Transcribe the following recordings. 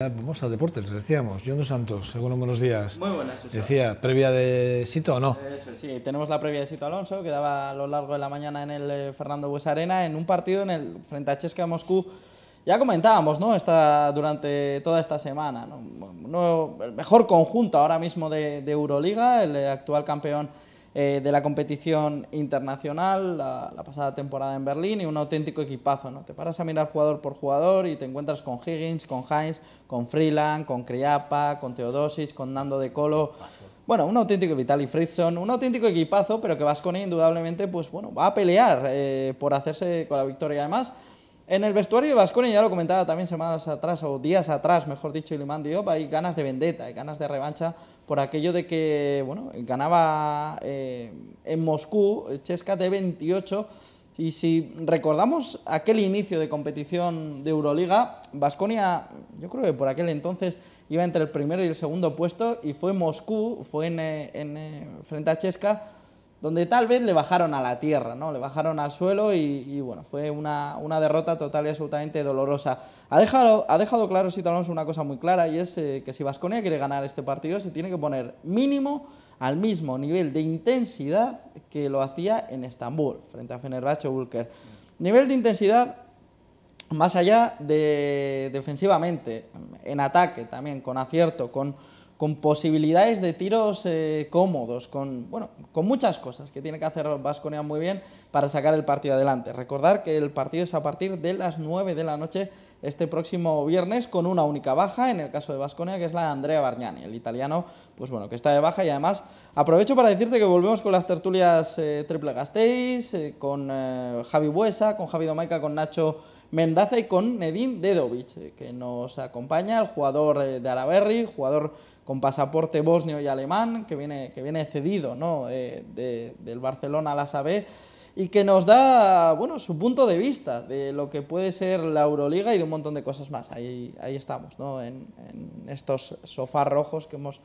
Vamos a deportes, decíamos. John dos Santos, según buenos días. Muy buenas, Decía, previa de Sito o no. Eso, sí, tenemos la previa de Sito Alonso, que daba a lo largo de la mañana en el eh, Fernando Fernando arena en un partido en el frente a Chesca Moscú. Ya comentábamos, ¿no? está durante toda esta semana, ¿no? el mejor conjunto ahora mismo de Euroliga, el actual campeón eh, de la competición internacional la, pasada temporada en Berlín y un auténtico equipazo. ¿no? Te paras a mirar jugador por jugador y te encuentras con Higgins, con Heinz, con Freeland, con Criapa, con Teodosic, con Nando de Colo. Bueno, un auténtico Vitali Fritzson, un auténtico equipazo, pero que Vasconi indudablemente pues, bueno, va a pelear eh, por hacerse con la victoria. Además, en el vestuario de Vasconi, ya lo comentaba también semanas atrás, o días atrás, mejor dicho, Ilimán Diop, hay ganas de vendetta, hay ganas de revancha por aquello de que bueno, ganaba eh, en Moscú Chesca de 28. Y si recordamos aquel inicio de competición de Euroliga, Vasconia, yo creo que por aquel entonces iba entre el primero y el segundo puesto, y fue Moscú, fue en, eh, eh, frente a Chesca, donde tal vez le bajaron a la tierra, ¿no? Le bajaron al suelo y, bueno, fue una, derrota total y absolutamente dolorosa. Ha dejado, ha dejado claro si Alonso una cosa muy clara y es eh, que si Vasconia quiere ganar este partido se tiene que poner mínimo al mismo nivel de intensidad que lo hacía en Estambul, frente a Fenerbahce Bulker. Nivel de intensidad más allá de defensivamente, en ataque también, con acierto, con con posibilidades de tiros eh, cómodos, con, bueno, con muchas cosas que tiene que hacer Vasconia muy bien para sacar el partido adelante. Recordar que el partido es a partir de las 9 de la noche este próximo viernes con una única baja en el caso de Vasconia que es la de Andrea Bargnani, el italiano, pues bueno, que está de baja y además aprovecho para decirte que volvemos con las tertulias eh, Triple Gasteiz, eh, con Javi Buesa, con Javi Domaica, con Nacho Mendaza y con Nedim Dedovic, que nos acompaña, el jugador de Araberri, jugador con pasaporte bosnio y alemán, que viene, que viene cedido ¿no? del Barcelona a la sabe y que nos da bueno, su punto de vista de lo que puede ser la Euroliga y de un montón de cosas más. Ahí, ahí estamos, ¿no? en, estos sofás rojos que hemos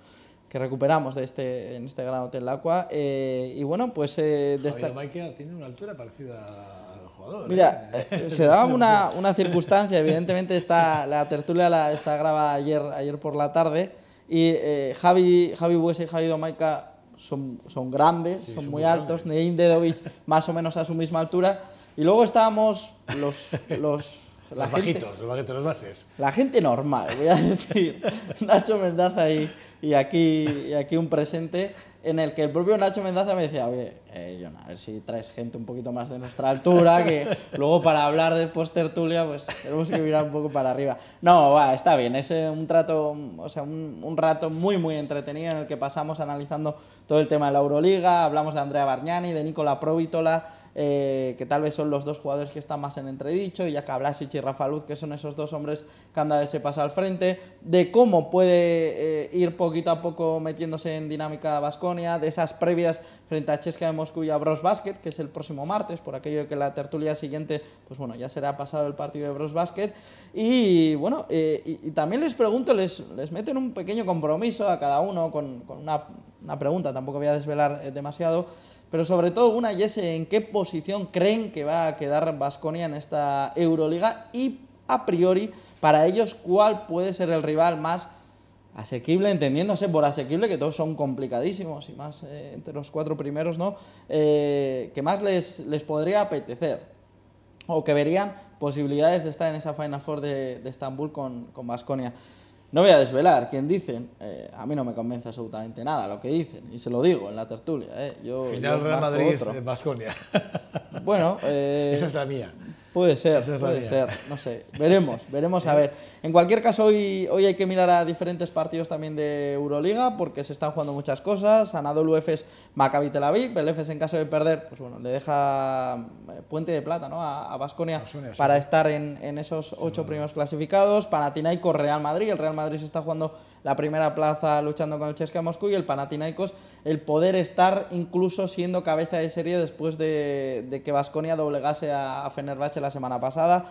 que recuperamos de este, en este gran hotel Aqua. Eh, y bueno, pues... Eh, de tiene una altura parecida al jugador. Mira, ¿eh? Eh, se daba una, una circunstancia, evidentemente esta, la tertulia la, está graba ayer, ayer por la tarde, y eh, Javi, Javi Buesa y Javi Domaica son, son grandes, son, muy, altos. Neim Dedovic más o menos a su misma altura. Y luego estábamos los, los la gente, bajitos, los bajitos, los bases. La gente normal, voy a decir. Nacho Mendaza y, y, aquí, un presente en el que el propio Nacho Mendaza me decía, oye, yo eh, a ver si traes gente un poquito más de nuestra altura, que luego para hablar de tertulia pues tenemos que mirar un poco para arriba. No, va, está bien, es eh, un trato, o sea, un, rato muy, muy entretenido en el que pasamos analizando todo el tema de la Euroliga, hablamos de Andrea Bargnani, de Nicola Provitola... Eh, que tal vez son los dos jugadores que están más en entredicho, ya Blasic y Rafa Luz, que son esos dos hombres que han de se pasa al frente, de cómo puede eh, ir poquito a poco metiéndose en dinámica Vasconia, de esas previas frente a Chesca de Moscú y a Bros Basket, que es el próximo martes, por aquello que la tertulia siguiente, pues bueno, ya será pasado el partido de Bros Basket. Y bueno, eh, y, también les pregunto, les, les meten un pequeño compromiso a cada uno con, con una una pregunta, tampoco voy a desvelar eh, demasiado, pero sobre todo una y ese en qué posición creen que va a quedar Vasconia en esta Euroliga y a priori para ellos cuál puede ser el rival más asequible, entendiéndose por asequible que todos son complicadísimos y más eh, entre los cuatro primeros, ¿no? Eh, que más les, les podría apetecer o que verían posibilidades de estar en esa Final Four de, de Estambul con Vasconia. No voy a desvelar quien dicen. Eh, a mí no me convence absolutamente nada lo que dicen. Y se lo digo en la tertulia. Eh. Final Real Madrid-Basconia. Eh, bueno. Esa es la mía. Puede ser, puede ser, no sé. Veremos, veremos a ver. En cualquier caso, hoy, hoy hay que mirar a diferentes partidos también de Euroliga, porque se están jugando muchas cosas. Anadolu Efes, Maccabi Tel Aviv, el Efes en caso de perder, pues bueno, le deja eh, Puente de Plata ¿no? a Basconia para estar en, esos ocho primeros clasificados. Panathinaikos, Real Madrid, el Real Madrid se está jugando la primera plaza luchando con el Chesca Moscú y el Panathinaikos el poder estar incluso siendo cabeza de serie después de, que Vasconia doblegase a, a Fenerbahce la semana pasada.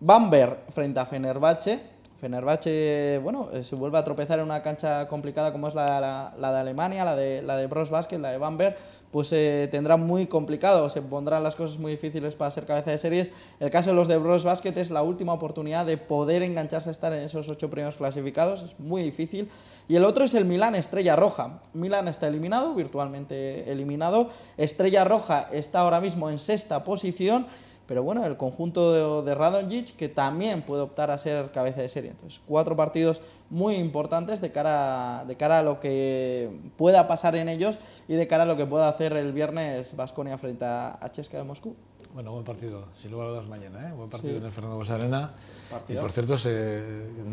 Bamberg frente a Fenerbahce. Fenerbahce, bueno, eh, se vuelve a tropezar en una cancha complicada como es la, de Alemania, la de, la de Bros Basket, la de Bamberg, pues se eh, tendrá muy complicado, se pondrán las cosas muy difíciles para ser cabeza de series. El caso de los de Bros Basket es la última oportunidad de poder engancharse a estar en esos ocho premios clasificados, es muy difícil. Y el otro es el Milan Estrella Roja. Milan está eliminado, virtualmente eliminado. Estrella Roja está ahora mismo en sexta posición pero bueno, el conjunto de, Radonjic que también puede optar a ser cabeza de serie. Entonces, cuatro partidos muy importantes de cara, de cara a lo que pueda pasar en ellos y de cara a lo que pueda hacer el viernes Vasconia frente a, Cheska de Moscú. Bueno, buen partido, Si luego a las mañana, ¿eh? buen partido en el Fernando Bosarena. Arena. Y por cierto, no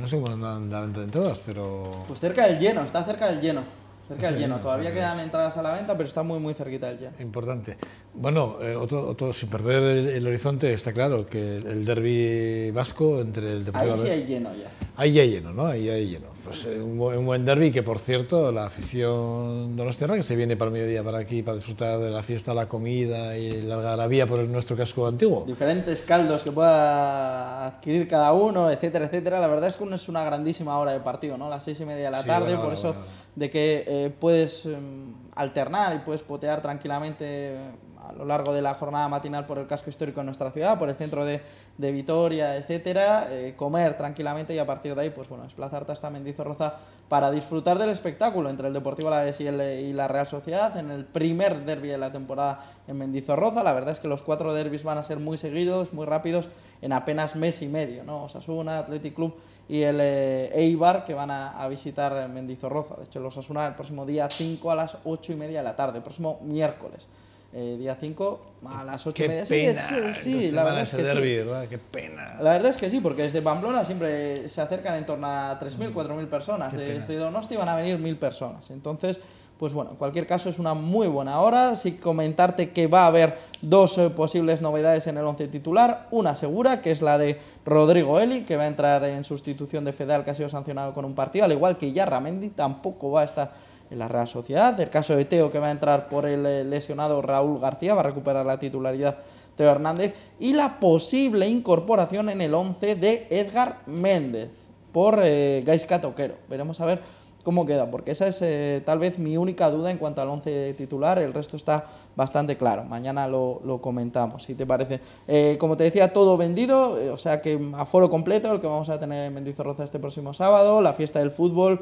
sé cómo andan la venta de entradas, pero. Pues cerca del lleno, está cerca del lleno. Cerca del lleno, todavía quedan entradas a la venta, pero está muy, muy cerquita del lleno. Importante. Bueno, eh, otro, sin perder el, horizonte, está claro que el derby vasco entre el Deportivo... Ahí sí hay lleno ya. Ahí ya hay lleno, ¿no? Ahí hay lleno. Pues eh, un, buen derby que, por cierto, la afición de donostiarra que se viene para el mediodía para aquí para disfrutar de la fiesta, la comida y la vía por nuestro casco antiguo. Diferentes caldos que pueda adquirir cada uno, etcétera, etcétera. La verdad es que uno es una grandísima hora de partido, ¿no? Las seis y media de la tarde, por eso de que eh, puedes em, alternar y puedes potear tranquilamente eh, a lo largo de la jornada matinal por el casco histórico de nuestra ciudad, por el centro de, Vitoria, etcétera, eh, comer tranquilamente y a partir de ahí, pues bueno, desplazarte hasta Mendizorroza para disfrutar del espectáculo entre el Deportivo La y, y la Real Sociedad en el primer derby de la temporada en Mendizorroza. La verdad es que los cuatro derbis van a ser muy seguidos, muy rápidos, en apenas mes y medio, ¿no? Osasuna, Athletic Club y el eh, Eibar que van a, a, visitar eh, Mendizorroza. De hecho, los Asuna el próximo día 5 a las 8 y media de la tarde, el próximo miércoles. Eh, día 5 a las 8 y media. Pena. Sí, es, sí la verdad es que sí. Qué pena. La verdad es que sí, porque desde Pamplona siempre se acercan en torno a 3.000, 4.000 mm. personas. desde pena. Donosti van a venir 1.000 personas. Entonces, pues bueno, en cualquier caso es una muy buena hora. Sí comentarte que va a haber dos eh, posibles novedades en el once titular. Una segura, que es la de Rodrigo Eli, que va a entrar en sustitución de Fedal, que ha sido sancionado con un partido, al igual que Yarramendi tampoco va a estar en la Real Sociedad. El caso de Teo, que va a entrar por el eh, lesionado Raúl García, va a recuperar la titularidad Teo Hernández. Y la posible incorporación en el 11 de Edgar Méndez por eh, Gaisca Toquero. Veremos a ver cómo queda, porque esa es eh, tal vez mi única duda en cuanto al 11 titular, el resto está bastante claro, mañana lo, comentamos, si te parece. Eh, como te decía, todo vendido, eh, o sea que a foro completo, el que vamos a tener en Mendizorroza este próximo sábado, la fiesta del fútbol,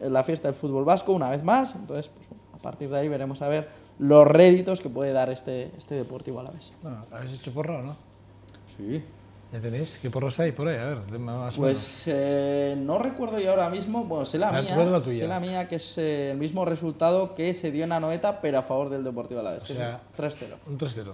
la fiesta del fútbol vasco una vez más, entonces pues, a partir de ahí veremos a ver los réditos que puede dar este, este deportivo a la vez. Bueno, habéis hecho porro, ¿no? Sí. ¿Ya tenéis? ¿Qué porros hay por ahí? A ver, más Pues eh, no recuerdo yo ahora mismo, bueno, sé la, ah, mía, la sé la mía que es eh, el mismo resultado que se dio en Anoeta, pero a favor del Deportivo Alavés, o que sea, un 3-0. Un 3-0.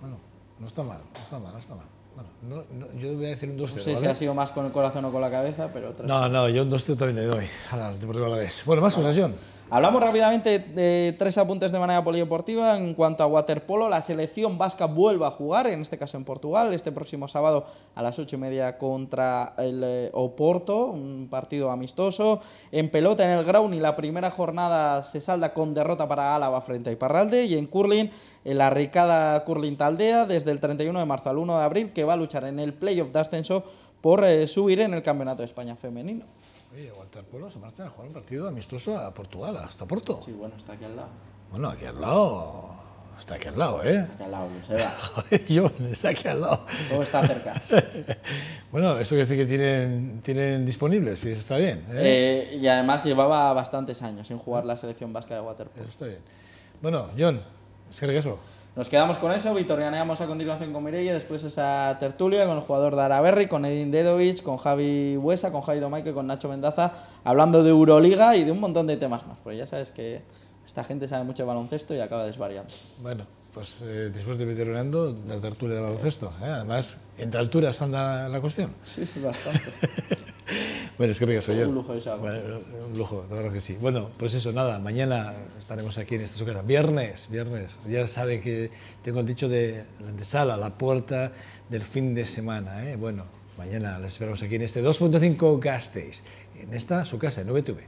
Bueno, no está mal, no está mal, no está mal. Bueno, no, yo voy a decir un 2-0. No sé si ha sido más con el corazón o con la cabeza, pero... 3 -0. No, no, yo un 2-0 también le doy al Deportivo Alavés. Bueno, más vale. Hablamos rápidamente de tres apuntes de manera polideportiva. En cuanto a waterpolo, la selección vasca vuelve a jugar, en este caso en Portugal, este próximo sábado a las ocho y media contra el eh, Oporto, un partido amistoso. En pelota, en el ground y la primera jornada se salda con derrota para Álava frente a Iparralde. Y en curling, la ricada curling Taldea, desde el 31 de marzo al 1 de abril, que va a luchar en el playoff de ascenso por eh, subir en el Campeonato de España femenino. Oye, Waterpolo. se marcha a jugar un partido amistoso a Portugal, hasta Porto. Sí, bueno, está aquí al lado. Bueno, aquí al lado. Está aquí al lado, ¿eh? Está aquí al lado, Joseba. Joder, John, está aquí al lado. Todo está cerca. bueno, eso quiere decir que tienen, tienen disponibles, sí, eso está bien. ¿eh? ¿eh? y además llevaba bastantes años sin jugar la selección vasca de waterpolo. Eso está bien. Bueno, John, es nos quedamos con eso, vitorianeamos a continuación con Mireille, después esa tertulia con el jugador de Araberri, con Edin Dedovic, con Javi Huesa, con Javi Mike y con Nacho Mendaza, hablando de Euroliga y de un montón de temas más, porque ya sabes que esta gente sabe mucho de baloncesto y acaba desvariando. Bueno, pues eh, después de vitorianeando, la tertulia de baloncesto. ¿eh? Además, entre alturas anda la cuestión. Sí, bastante. es que Un lujo, esa. un lujo, la verdad que sí. Bueno, pues eso, nada, mañana estaremos aquí en esta su casa. Viernes, viernes. Ya sabe que tengo el dicho de la antesala, la puerta del fin de semana. ¿eh? Bueno, mañana les esperamos aquí en este 2.5 Castells. en esta su casa, en VTV. tv